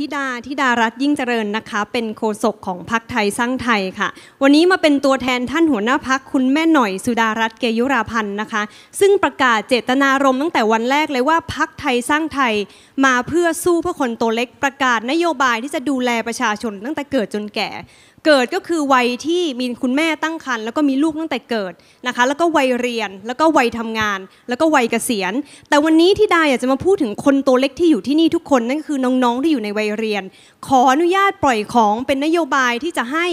ธิดาธิดารัตยิ่งเจริญนะคะ เป็นโฆษกของพักไทยสร้างไทยค่ะ วันนี้มาเป็นตัวแทนท่านหัวหน้าพักคุณแม่หน่อยสุดารัตเกยุราพันธ์นะคะ ซึ่งประกาศเจตนารมณ์ตั้งแต่วันแรกเลยว่าพักไทยสร้างไทย มาเพื่อสู้เพื่อคนตัวเล็กประกาศนโยบายที่จะดูแลประชาชน ตั้งแต่เกิดจนแก่เกิดก็คือวัยที่มีคุณแม่ตั้งครรภ์แล้วก็มีลูกตั้งแต่เกิดนะคะ แล้วก็วัยเรียนแล้วก็วัยทำงาน แล้วก็วัยเกษียณแต่วันนี้ที่ดาอยากจะมาพูดถึงคนตัวเล็กที่อยู่ที่นี่ทุกคนนั่นก็คือน้องๆที่อยู่ในวัยเรียน ขออนุญาตปล่อยของเป็นนโยบายที่จะให้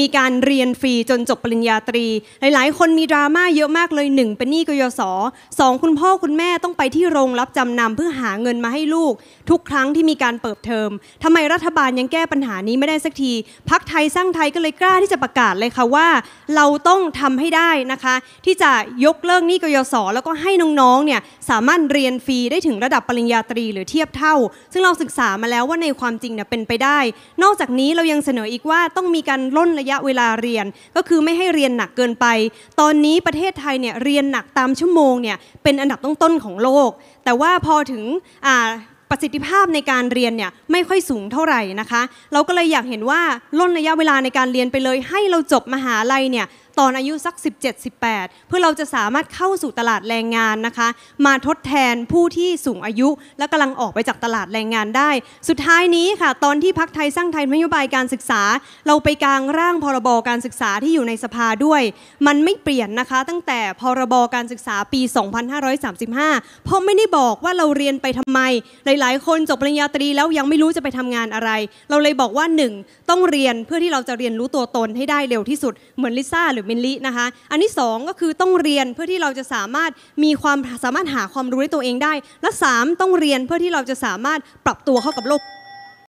มีการเรียนฟรีจนจบปริญญาตรี หลายๆ คนมีดราม่าเยอะมากเลยหนึ่งเป็นหนี้กยศสองคุณพ่อคุณแม่ต้องไปที่โรงรับจำนำเพื่อหาเงินมาให้ลูก ทุกครั้งที่มีการเปิดเทอมทำไมรัฐบาลยังแก้ปัญหานี้ไม่ได้สักทีพักไทยสร้างไทยก็เลยกล้าที่จะประกาศเลยค่ะว่า เราต้องทำให้ได้นะคะ ที่จะยกเลิกหนี้กยศแล้วก็ให้น้องๆเนี่ยสามารถเรียนฟรีได้ถึงระดับปริญญาตรีหรือเทียบเท่า ซึ่งเราศึกษามาแล้วว่าในความจริงเนี่ยเป็นไปได้ นอกจากนี้เรายังเสนออีกว่าต้องมีการล้นระยะเวลาเรียนก็คือไม่ให้เรียนหนักเกินไป ตอนนี้ประเทศไทยเนี่ยเรียนหนักตามชั่วโมงเนี่ยเป็นอันดับต้นๆของโลก แต่ว่าพอถึงอ่าประสิทธิภาพในการเรียนเนี่ยไม่ค่อยสูงเท่าไหร่นะคะ เราก็เลยอยากเห็นว่าล่นระยะเวลาในการเรียนไปเลย ให้เราจบมหาลัยเนี่ยตอนอายุสัก17-18เพื่อเราจะสามารถเข้าสู่ตลาดแรงงานนะคะ มาทดแทนผู้ที่สูงอายุและกำลังออกไปจากตลาดแรงงานได้ สุดท้ายนี้ค่ะ ตอนที่พักไทยสร้างไทยนโยบายการศึกษา เราไปกลางร่างพรบการศึกษาที่อยู่ในสภาด้วยมันไม่เปลี่ยนนะคะ ตั้งแต่พรบการศึกษาปี 2535เพราะไม่ได้บอกว่าเราเรียนไปทำไม หลายๆ คนจบปริญญาตรีแล้วยังไม่รู้จะไปทำงานอะไร เราเลยบอกว่า 1 ต้องเรียนเพื่อที่เราจะเรียนรู้ตัวตนให้ได้เร็วที่สุดเหมือนลิซ่าหรือรือมิลินะคะอันที่2ก็คือต้องเรียนเพื่อที่เราจะสามารถมีความสามารถหาความรู้ในตัวเองได้ และ3ต้องเรียนเพื่อที่เราจะสามารถปรับตัวเข้ากับโลก